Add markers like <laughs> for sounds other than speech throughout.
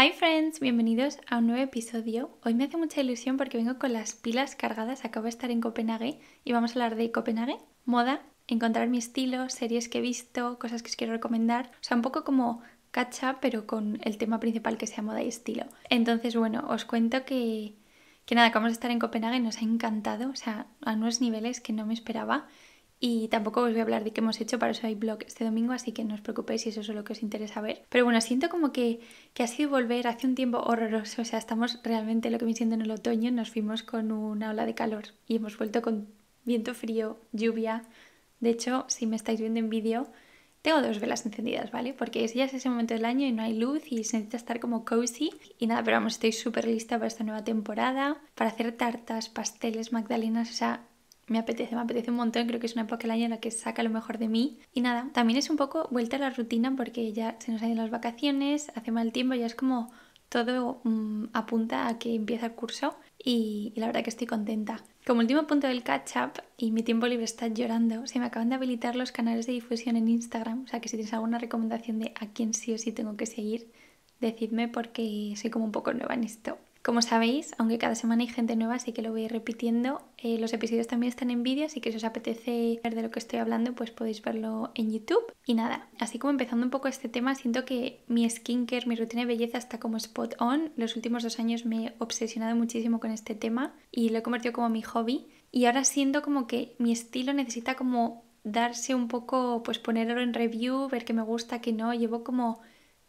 Hi friends, bienvenidos a un nuevo episodio. Hoy me hace mucha ilusión porque vengo con las pilas cargadas, acabo de estar en Copenhague y vamos a hablar de Copenhague, moda, encontrar mi estilo, series que he visto, cosas que os quiero recomendar, o sea, un poco como cacha, pero con el tema principal que sea moda y estilo. Entonces, bueno, os cuento que, que nada, acabamos de estar en Copenhague y nos ha encantado, o sea, a unos niveles que no me esperaba. Y tampoco os voy a hablar de qué hemos hecho, para eso blog este domingo, así que no os preocupéis si eso es lo que os interesa ver. Pero bueno, siento como que, que ha sido volver hace un tiempo horroroso, o sea, estamos realmente lo que me siento en el otoño, nos fuimos con una ola de calor y hemos vuelto con viento frío, lluvia. De hecho, si me estáis viendo en vídeo, tengo dos velas encendidas, ¿vale? Porque ya es ese momento del año y no hay luz y se necesita estar como cozy. Y nada, pero vamos, estoy súper lista para esta nueva temporada, para hacer tartas, pasteles, magdalenas, o sea, me apetece, me apetece un montón, creo que es una época del año en la que saca lo mejor de mí. Y nada, también es un poco vuelta a la rutina porque ya se nos han ido las vacaciones, hace mal tiempo, ya es como todo mm, apunta a que empieza el curso y, y la verdad que estoy contenta. Como último punto del catch up y mi tiempo libre está llorando, se me acaban de habilitar los canales de difusión en Instagram, o sea que si tienes alguna recomendación de a quién sí o sí tengo que seguir, decidme porque soy como un poco nueva en esto. Como sabéis, aunque cada semana hay gente nueva, así que lo voy repitiendo, eh, los episodios también están en vídeo, así que si os apetece ver de lo que estoy hablando, pues podéis verlo en YouTube. Y nada, así como empezando un poco este tema, siento que mi skincare, mi rutina de belleza está como spot on. Los últimos dos años me he obsesionado muchísimo con este tema y lo he convertido como mi hobby. Y ahora siento como que mi estilo necesita como darse un poco, pues ponerlo en review, ver qué me gusta, qué no. Llevo como,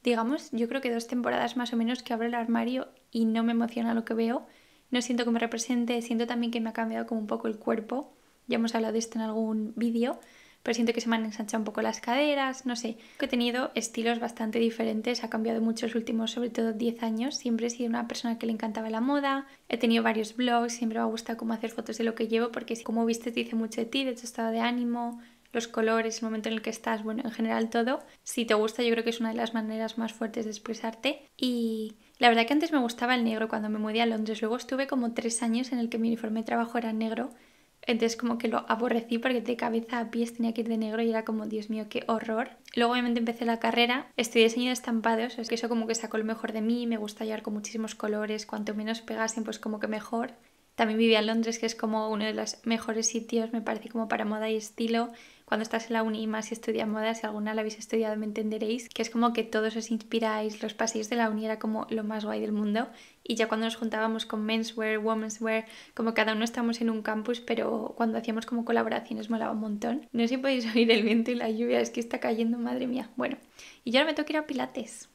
digamos, yo creo que dos temporadas más o menos que abro el armario y no me emociona lo que veo, no siento que me represente, siento también que me ha cambiado como un poco el cuerpo, ya hemos hablado de esto en algún vídeo, pero siento que se me han ensanchado un poco las caderas, no sé, que he tenido estilos bastante diferentes, ha cambiado mucho los últimos, sobre todo 10 años, siempre he sido una persona que le encantaba la moda, he tenido varios blogs, siempre me ha gustado cómo hacer fotos de lo que llevo, porque como viste te dice mucho de ti, de tu estado de ánimo, los colores, el momento en el que estás, bueno, en general todo. Si te gusta, yo creo que es una de las maneras más fuertes de expresarte. Y la verdad que antes me gustaba el negro cuando me mudé a Londres. Luego estuve como tres años en el que mi uniforme de trabajo era negro. Entonces como que lo aborrecí porque de cabeza a pies tenía que ir de negro y era como, Dios mío, qué horror. Luego obviamente empecé la carrera, estudié diseño de estampados, es que eso como que sacó lo mejor de mí, me gusta llevar con muchísimos colores, cuanto menos pegasen pues como que mejor. También vivía en Londres, que es como uno de los mejores sitios, me parece como para moda y estilo cuando estás en la uni y más si estudias moda, si alguna la habéis estudiado me entenderéis, que es como que todos os inspiráis, los pasillos de la uni era como lo más guay del mundo y ya cuando nos juntábamos con menswear, womenswear, como cada uno estamos en un campus, pero cuando hacíamos como colaboraciones molaba un montón. No sé si podéis oír el viento y la lluvia, es que está cayendo, madre mía. Bueno, y yo ahora me tengo ir a Pilates.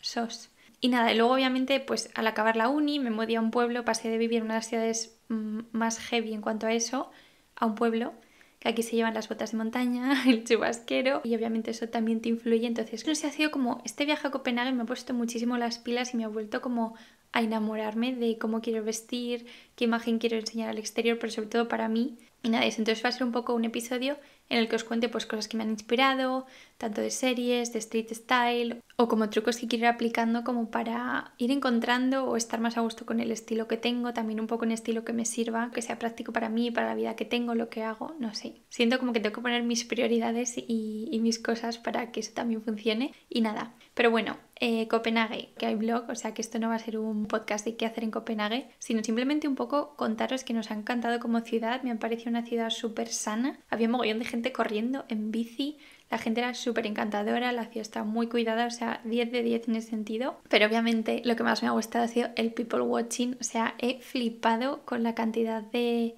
Sos. Y nada, y luego obviamente pues al acabar la uni me mudé a un pueblo, pasé de vivir en unas ciudades mm, más heavy en cuanto a eso, a un pueblo que aquí se llevan las botas de montaña, <laughs> el chubasquero, y obviamente eso también te influye. Entonces, no sé, ha sido como este viaje a Copenhague me ha puesto muchísimo las pilas y me ha vuelto como a enamorarme de cómo quiero vestir, qué imagen quiero enseñar al exterior, pero sobre todo para mí. Y nada, eso entonces va a ser un poco un episodio en el que os cuente pues, cosas que me han inspirado, tanto de series, de street style o como trucos que quiero ir aplicando como para ir encontrando o estar más a gusto con el estilo que tengo, también un poco un estilo que me sirva, que sea práctico para mí, para la vida que tengo, lo que hago, no sé. Siento como que tengo que poner mis prioridades y mis cosas para que eso también funcione y nada. Pero bueno, eh, Copenhague, que hay blog, o sea que esto no va a ser un podcast de qué hacer en Copenhague, sino simplemente un poco contaros que nos ha encantado como ciudad, me ha parecido una ciudad súper sana, había un mogollón de gente corriendo en bici, la gente era súper encantadora, la ciudad está muy cuidada, o sea, 10 de 10 en ese sentido. Pero obviamente lo que más me ha gustado ha sido el people watching, o sea, he flipado con la cantidad de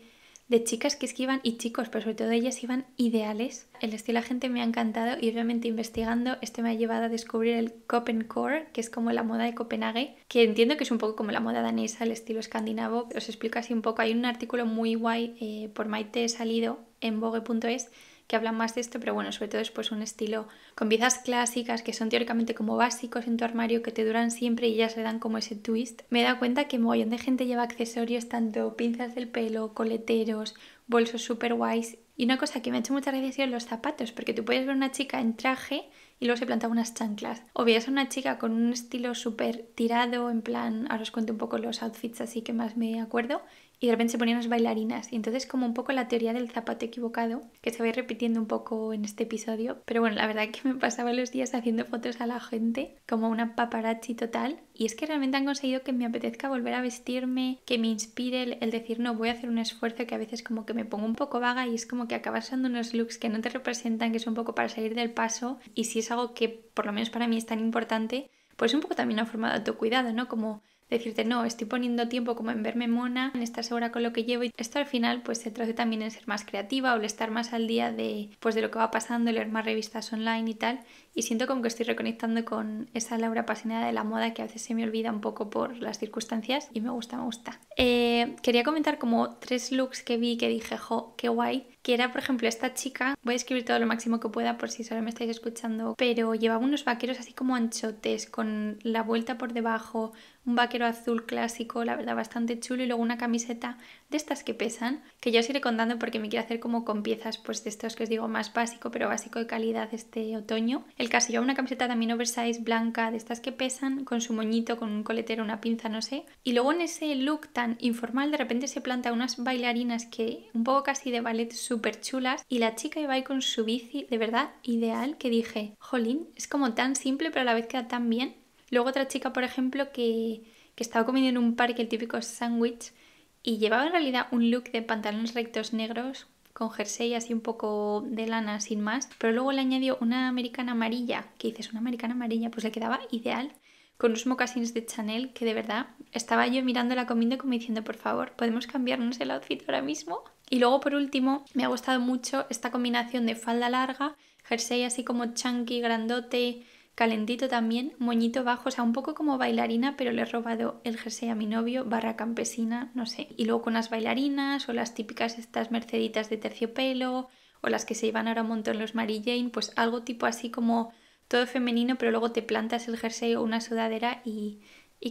de chicas que esquivan y chicos, pero sobre todo ellas iban ideales. El estilo gente me ha encantado y obviamente investigando este me ha llevado a descubrir el Copencore, que es como la moda de Copenhague, que entiendo que es un poco como la moda danesa, el estilo escandinavo. Os explico así un poco. Hay un artículo muy guay eh, por Maite Salido en vogue.es que hablan más de esto, pero bueno, sobre todo es pues un estilo con piezas clásicas que son teóricamente como básicos en tu armario, que te duran siempre y ya se dan como ese twist. Me he dado cuenta que montón de gente lleva accesorios, tanto pinzas del pelo, coleteros, bolsos super guays. Y una cosa que me ha hecho mucha gracia ha los zapatos, porque tú puedes ver una chica en traje y luego se planta unas chanclas. O veías a una chica con un estilo súper tirado, en plan, ahora os cuento un poco los outfits así que más me acuerdo, y de repente se ponían las bailarinas. Y entonces como un poco la teoría del zapato equivocado, que se va repitiendo un poco en este episodio. Pero bueno, la verdad es que me pasaba los días haciendo fotos a la gente, como una paparazzi total. Y es que realmente han conseguido que me apetezca volver a vestirme, que me inspire el, decir, no, voy a hacer un esfuerzo que a veces como que me pongo un poco vaga y es como que acabas usando unos looks que no te representan, que es un poco para salir del paso. Y si es algo que por lo menos para mí es tan importante, pues un poco también ha formado tu cuidado ¿no? Como decirte, no, estoy poniendo tiempo como en verme mona, en estar segura con lo que llevo y esto al final pues se traduce también en ser más creativa o estar más al día de, pues, de lo que va pasando, leer más revistas online y tal. Y siento como que estoy reconectando con esa Laura apasionada de la moda que a veces se me olvida un poco por las circunstancias y me gusta, me gusta. Eh, quería comentar como tres looks que vi que dije, jo, qué guay que era, por ejemplo, esta chica, voy a escribir todo lo máximo que pueda por si solo me estáis escuchando, pero llevaba unos vaqueros así como anchotes, con la vuelta por debajo, un vaquero azul clásico, la verdad bastante chulo, y luego una camiseta de estas que pesan, que yo os iré contando porque me quiero hacer como con piezas pues de estos que os digo más básico, pero básico de calidad este otoño. El casillo, una camiseta también oversize blanca de estas que pesan, con su moñito, con un coletero, una pinza, no sé. Y luego en ese look tan informal de repente se planta unas bailarinas que un poco casi de ballet súper chulas y la chica iba ahí con su bici, de verdad ideal, que dije, jolín, es como tan simple pero a la vez queda tan bien Luego otra chica, por ejemplo, que, estaba comiendo en un parque el típico sándwich y llevaba en realidad un look de pantalones rectos negros con jersey así un poco de lana sin más, pero luego le añadió una americana amarilla, que dices, una americana amarilla, pues le quedaba ideal, con unos mocasines de Chanel, que de verdad estaba yo mirándola comiendo como diciendo, por favor, ¿podemos cambiarnos el outfit ahora mismo? Y luego por último, me ha gustado mucho esta combinación de falda larga, jersey así como chunky, grandote, calentito también, moñito bajo, o sea, un poco como bailarina, pero le he robado el jersey a mi novio, barra campesina, no sé. Y luego con las bailarinas o las típicas estas merceditas de terciopelo o las que se iban ahora un montón los Mary Jane, pues algo tipo así como todo femenino, pero luego te plantas el jersey o una sudadera y,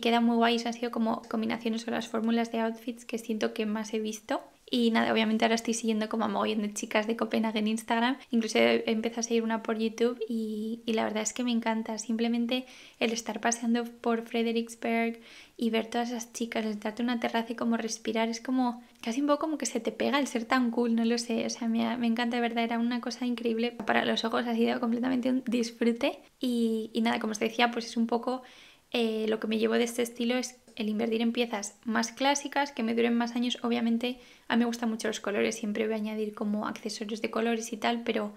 queda muy guay. Eso han sido como combinaciones o las fórmulas de outfits que siento que más he visto. Y nada, obviamente ahora estoy siguiendo como a de chicas de Copenhague en Instagram. Incluso empecé a seguir una por YouTube y, la verdad es que me encanta. Simplemente el estar paseando por Frederiksberg y ver todas esas chicas, Entrarte en una terraza y como respirar, es como casi un poco como que se te pega el ser tan cool, no lo sé, o sea, me, encanta, de verdad, era una cosa increíble. Para los ojos ha sido completamente un disfrute y, y nada, como os decía, pues es un poco eh, lo que me llevo de este estilo es el invertir en piezas más clásicas que me duren más años. Obviamente a mí me gustan mucho los colores, siempre voy a añadir como accesorios de colores y tal, pero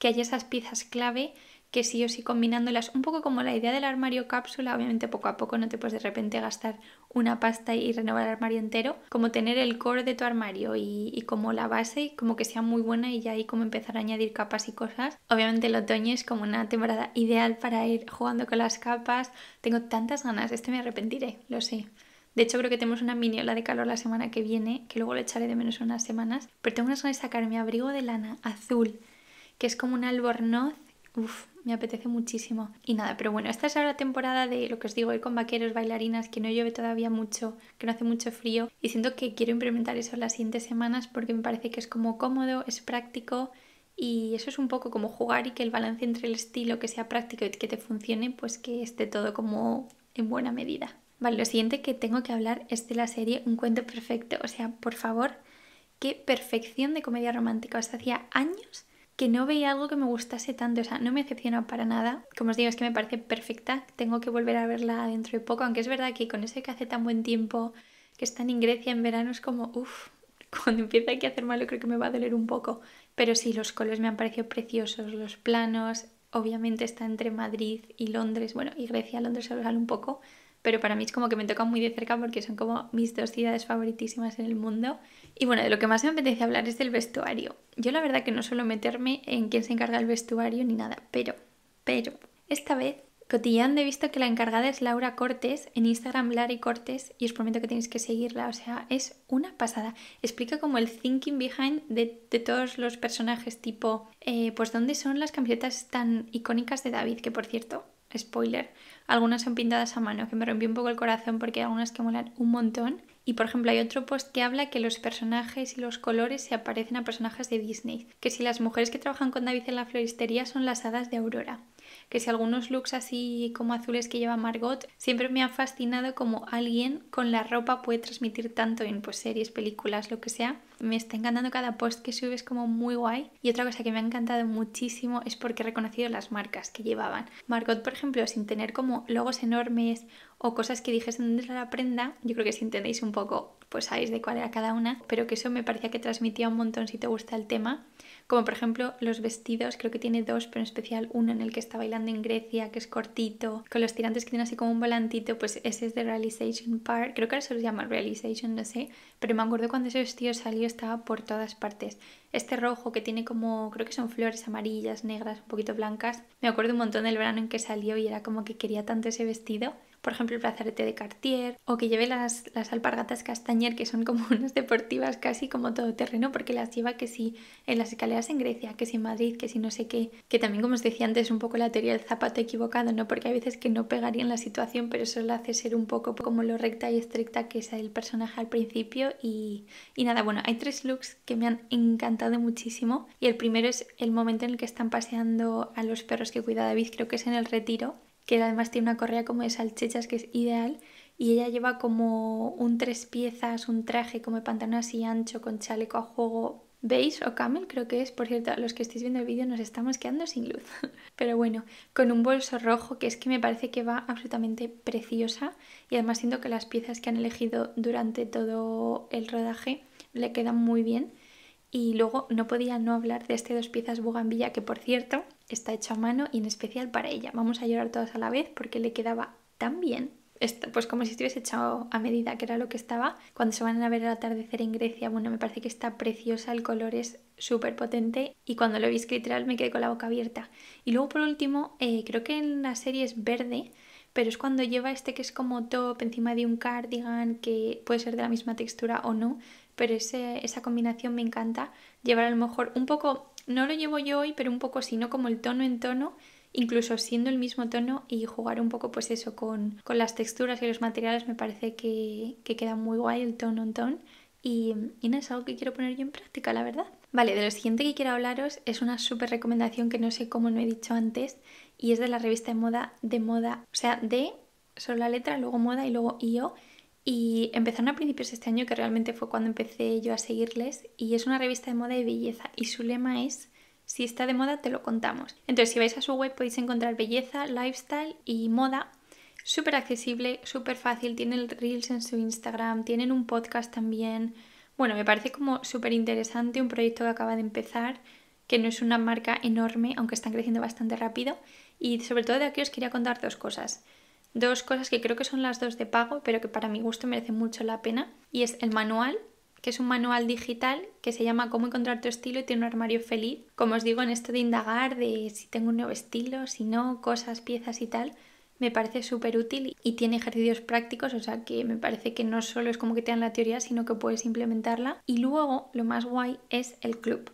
que haya esas piezas clave que sí o sí combinándolas, un poco como la idea del armario cápsula, obviamente poco a poco no te puedes de repente gastar una pasta y renovar el armario entero, como tener el core de tu armario y, como la base, y como que sea muy buena y ya ahí como empezar a añadir capas y cosas. Obviamente el otoño es como una temporada ideal para ir jugando con las capas. Tengo tantas ganas, este me arrepentiré, lo sé. De hecho, creo que tenemos una mini ola de calor la semana que viene, que luego le echaré de menos unas semanas. Pero tengo unas ganas de sacar mi abrigo de lana azul, que es como un albornoz. Uf, me apetece muchísimo. Y nada, pero bueno, esta es ahora la temporada de lo que os digo, ir con vaqueros, bailarinas, que no llueve todavía mucho, que no hace mucho frío. Y siento que quiero implementar eso las siguientes semanas porque me parece que es como cómodo, es práctico y eso es un poco como jugar y que el balance entre el estilo que sea práctico y que te funcione, pues que esté todo como en buena medida. Vale, lo siguiente que tengo que hablar es de la serie Un cuento perfecto. O sea, por favor, qué perfección de comedia romántica. hasta hacía años que no veía algo que me gustase tanto, o sea, no me decepciona para nada. Como os digo, es que me parece perfecta, tengo que volver a verla dentro de poco, aunque es verdad que con ese que hace tan buen tiempo, que están en Grecia en verano, es como, uff, <laughs> cuando empieza aquí a hacer malo creo que me va a doler un poco. Pero sí, los colores me han parecido preciosos, los planos, obviamente está entre Madrid y Londres, bueno, y Grecia, Londres se sale un poco, pero para mí es como que me tocan muy de cerca porque son como mis dos ciudades favoritísimas en el mundo. Y bueno, de lo que más me apetece hablar es del vestuario. Yo la verdad que no suelo meterme en quién se encarga el vestuario ni nada, pero, pero, esta vez Cotillán he visto que la encargada es Laura Cortés, en Instagram Lari Cortes. y os prometo que tenéis que seguirla, o sea, es una pasada. Explica como el thinking behind de, todos los personajes, tipo, eh, pues dónde son las camisetas tan icónicas de David, que por cierto, spoiler, algunas son pintadas a mano, que me rompió un poco el corazón porque hay algunas que molan un montón. Y por ejemplo, hay otro post que habla que los personajes y los colores se aparecen a personajes de Disney. Que si las mujeres que trabajan con David en la floristería son las hadas de Aurora. Que si algunos looks así como azules que lleva Margot, siempre me ha fascinado como alguien con la ropa puede transmitir tanto en pues, series, películas, lo que sea, me está encantando cada post que subes como muy guay. Y otra cosa que me ha encantado muchísimo es porque he reconocido las marcas que llevaban. Margot, por ejemplo, sin tener como logos enormes o cosas que dijesen ¿dónde de la prenda. Yo creo que si entendéis un poco, pues sabéis de cuál era cada una, pero que eso me parecía que transmitía un montón si te gusta el tema. Como por ejemplo los vestidos, creo que tiene dos, pero en especial uno en el que está bailando en Grecia, que es cortito, con los tirantes que tiene así como un volantito, pues ese es de Realization Park, creo que ahora se los llama Realization, no sé, pero me acuerdo cuando ese vestido salió estaba por todas partes. Este rojo que tiene como, creo que son flores amarillas, negras, un poquito blancas, me acuerdo un montón del verano en que salió y era como que quería tanto ese vestido por ejemplo, el brazalete de Cartier, o que lleve las, alpargatas castañer, que son como <laughs> unas deportivas casi como todo terreno porque las lleva que sí en las escaleras en Grecia, que si en Madrid, que si no sé qué, que también como os decía antes, un poco la teoría del zapato equivocado, ¿no? Porque hay veces que no pegaría en la situación, pero eso la hace ser un poco como lo recta y estricta que es el personaje al principio y, y nada, bueno, hay tres looks que me han encantado muchísimo y el primero es el momento en el que están paseando a los perros que cuida David, creo que es en el retiro que además tiene una correa como de salchichas que es ideal, y ella lleva como un tres piezas, un traje como de pantalón así ancho con chaleco a juego beige o camel, creo que es, por cierto, los que estáis viendo el vídeo nos estamos quedando sin luz, <laughs> pero bueno, con un bolso rojo que es que me parece que va absolutamente preciosa y además siento que las piezas que han elegido durante todo el rodaje le quedan muy bien y luego no podía no hablar de este dos piezas bugambilla que, por cierto, está hecho a mano y en especial para ella. Vamos a llorar todas a la vez porque le quedaba tan bien. Pues como si estuviese echado a medida, que era lo que estaba. Cuando se van a ver el atardecer en Grecia, bueno, me parece que está preciosa, el color es súper potente y cuando lo vi literal me quedé con la boca abierta. Y luego por último, eh, creo que en la serie es verde, pero es cuando lleva este que es como top encima de un cardigan que puede ser de la misma textura o no, pero ese, esa combinación me encanta llevar a lo mejor un poco, no lo llevo yo hoy, pero un poco sino como el tono en tono, incluso siendo el mismo tono y jugar un poco pues eso con, las texturas y los materiales me parece que, queda muy guay el tono en tono y, y no es algo que quiero poner yo en práctica, la verdad. Vale, de lo siguiente que quiero hablaros es una súper recomendación que no sé cómo no he dicho antes y es de la revista de moda de moda, o sea, de solo la letra, luego moda y luego IO y empezaron a principios de este año, que realmente fue cuando empecé yo a seguirles, y es una revista de moda y belleza, y su lema es, si está de moda, te lo contamos. Entonces, si vais a su web podéis encontrar belleza, lifestyle y moda, súper accesible, súper fácil, tienen reels en su Instagram, tienen un podcast también. Bueno, me parece como súper interesante un proyecto que acaba de empezar, que no es una marca enorme, aunque están creciendo bastante rápido, y sobre todo de aquí os quería contar dos cosas dos cosas que creo que son las dos de pago, pero que para mi gusto merecen mucho la pena. Y es el manual, que es un manual digital que se llama Cómo encontrar tu estilo y tiene un armario feliz. Como os digo, en esto de indagar de si tengo un nuevo estilo, si no, cosas, piezas y tal, me parece súper útil y tiene ejercicios prácticos, o sea que me parece que no solo es como que te dan la teoría, sino que puedes implementarla. Y luego, lo más guay es el club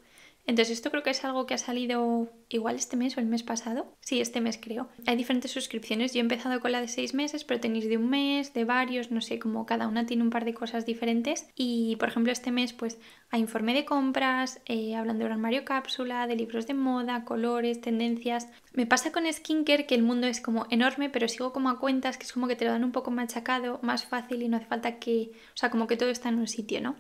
entonces esto creo que es algo que ha salido igual este mes o el mes pasado. Sí, este mes creo. Hay diferentes suscripciones. Yo he empezado con la de seis meses, pero tenéis de un mes, de varios, no sé, como cada una tiene un par de cosas diferentes. Y por ejemplo este mes pues hay informe de compras, hablan eh, hablando de armario cápsula, de libros de moda, colores, tendencias. Me pasa con skincare que el mundo es como enorme, pero sigo como a cuentas que es como que te lo dan un poco machacado, más fácil y no hace falta que, o sea, como que todo está en un sitio, ¿no?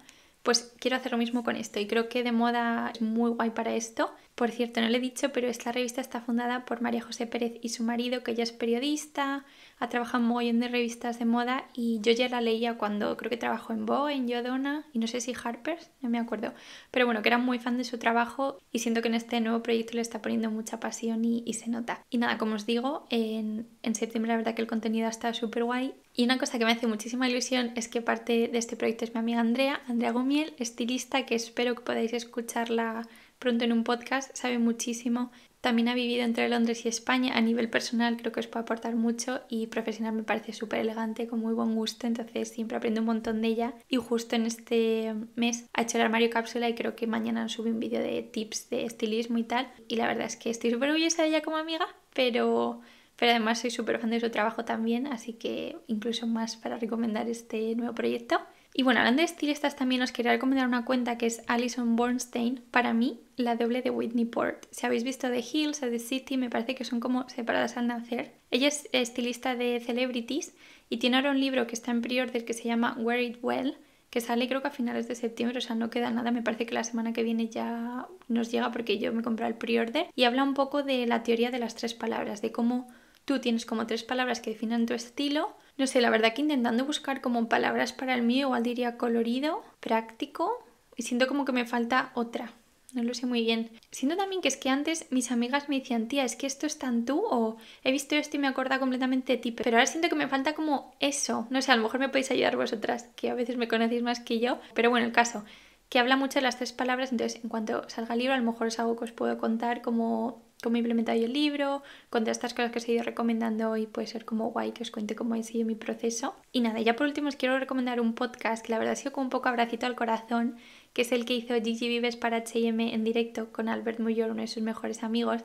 Pues quiero hacer lo mismo con esto y creo que de moda es muy guay para esto. Por cierto, no le he dicho, pero esta revista está fundada por María José Pérez y su marido, que ella es periodista, ha trabajado muy en de revistas de moda y yo ya la leía cuando creo que trabajó en Vogue, en Yodona y no sé si Harper's, no me acuerdo. Pero bueno, que era muy fan de su trabajo y siento que en este nuevo proyecto le está poniendo mucha pasión y, se nota. Y nada, como os digo, en, en septiembre la verdad que el contenido ha estado súper guay. Y una cosa que me hace muchísima ilusión es que parte de este proyecto es mi amiga Andrea, Andrea Gomiel, estilista, que espero que podáis escucharla pronto en un podcast, sabe muchísimo. También ha vivido entre Londres y España. A nivel personal creo que os puede aportar mucho y profesional me parece súper elegante, con muy buen gusto, entonces siempre aprendo un montón de ella. Y justo en este mes ha hecho el armario cápsula y creo que mañana sube un vídeo de tips de estilismo y tal. Y la verdad es que estoy súper orgullosa de ella como amiga, pero pero además soy súper fan de su trabajo también, así que incluso más para recomendar este nuevo proyecto. Y bueno, hablando de estilistas también os quería recomendar una cuenta que es Alison Bornstein, para mí la doble de Whitney Port. Si habéis visto The Hills o The City, me parece que son como separadas al nacer. Ella es estilista de celebrities y tiene ahora un libro que está en pre-order que se llama Wear It Well, que sale creo que a finales de septiembre, o sea, no queda nada, me parece que la semana que viene ya nos llega porque yo me compré el pre-order y habla un poco de la teoría de las tres palabras, de cómo Tú tienes como tres palabras que definen tu estilo. No sé, la verdad que intentando buscar como palabras para el mío, igual diría colorido, práctico y siento como que me falta otra. No lo sé muy bien. Siento también que es que antes mis amigas me decían, tía, es que esto es tan tú o he visto esto y me acorda completamente de ti. Pero ahora siento que me falta como eso. No sé, a lo mejor me podéis ayudar vosotras, que a veces me conocéis más que yo. Pero bueno, el caso, que habla mucho de las tres palabras, entonces en cuanto salga el libro a lo mejor es algo que os puedo contar como cómo he implementado yo el libro, con todas estas cosas que os he ido recomendando hoy, puede ser como guay que os cuente cómo ha sido mi proceso. Y nada, ya por último os quiero recomendar un podcast que la verdad ha sido como un poco abracito al corazón, que es el que hizo Gigi Vives para HM en directo con Albert Muyor, uno de sus mejores amigos.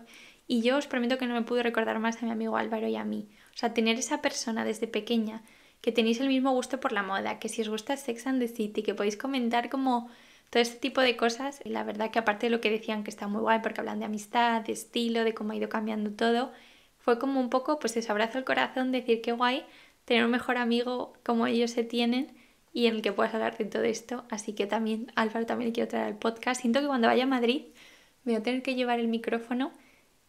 Y yo os prometo que no me pude recordar más a mi amigo Álvaro y a mí. O sea, tener esa persona desde pequeña, que tenéis el mismo gusto por la moda, que si os gusta Sex and the City, que podéis comentar como todo este tipo de cosas, la verdad que aparte de lo que decían que está muy guay porque hablan de amistad, de estilo, de cómo ha ido cambiando todo, fue como un poco, pues eso, abrazo al corazón, decir que guay tener un mejor amigo como ellos se tienen y en el que puedas hablar de todo esto. Así que también, Álvaro, también le quiero traer al podcast. Siento que cuando vaya a Madrid me voy a tener que llevar el micrófono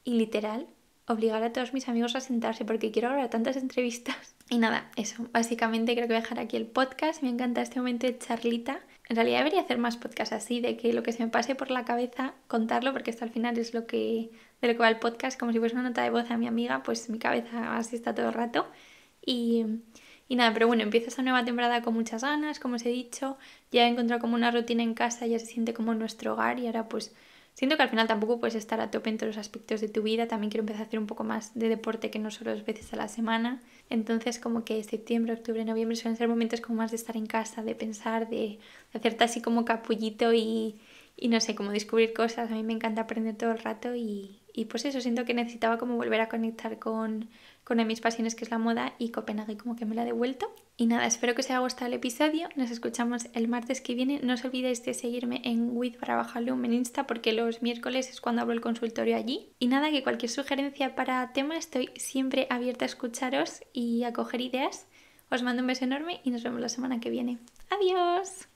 y literal obligar a todos mis amigos a sentarse porque quiero grabar tantas entrevistas. <laughs> Y nada, eso. Básicamente creo que voy a dejar aquí el podcast. Me encanta este momento de charlita. En realidad debería hacer más podcasts así, de que lo que se me pase por la cabeza, contarlo, porque hasta al final es lo que de lo que va el podcast, como si fuese una nota de voz a mi amiga, pues mi cabeza así está todo el rato. Y, nada, pero bueno, empieza esta nueva temporada con muchas ganas, como os he dicho. Ya he encontrado como una rutina en casa, ya se siente como nuestro hogar y ahora pues Siento que al final tampoco puedes estar a tope en todos los aspectos de tu vida. También quiero empezar a hacer un poco más de deporte que no solo dos veces a la semana. Entonces como que septiembre, octubre, noviembre suelen ser momentos como más de estar en casa, de pensar, de, hacerte así como capullito y, no sé, como descubrir cosas. A mí me encanta aprender todo el rato y, y pues eso, siento que necesitaba como volver a conectar con con una de mis pasiones que es la moda y Copenhague como que me la ha devuelto. Y nada, espero que os haya gustado el episodio. Nos escuchamos el martes que viene. No os olvidéis de seguirme en with en Insta porque los miércoles es cuando abro el consultorio allí. Y nada, que cualquier sugerencia para tema estoy siempre abierta a escucharos y a coger ideas. Os mando un beso enorme y nos vemos la semana que viene. ¡Adiós!